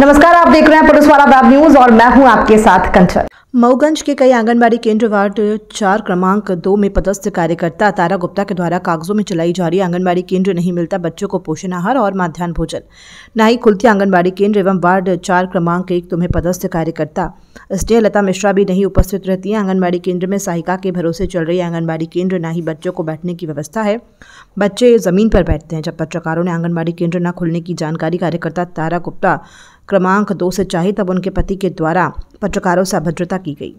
नमस्कार आप देख रहे हैं पुलिस वाला बैब न्यूज और मैं हूं आपके साथ कंचन मऊगंज के कई आंगनबाड़ी केंद्र वार्ड चार क्रमांक दो में पदस्थ कार्यकर्ता तारा गुप्ता के द्वारा कागजों में चलाई जा रही आंगनबाड़ी केंद्र नहीं मिलता बच्चों को पोषण आहार और माध्यान्ह भोजन न ही खुलती आंगनबाड़ी केंद्र एवं वार्ड चार क्रमांक एक तुम्हें पदस्थ कार्यकर्ता स्टेय लता मिश्रा भी नहीं उपस्थित रहती है आंगनबाड़ी केंद्र में सहायिका के भरोसे चल रही आंगनबाड़ी केंद्र न ही बच्चों को बैठने की व्यवस्था है बच्चे जमीन पर बैठते हैं जब पत्रकारों ने आंगनबाड़ी केंद्र न खुलने की जानकारी कार्यकर्ता तारा गुप्ता क्रमांक दो से चाहिए तब उनके पति के द्वारा पत्रकारों से अभद्रता की गई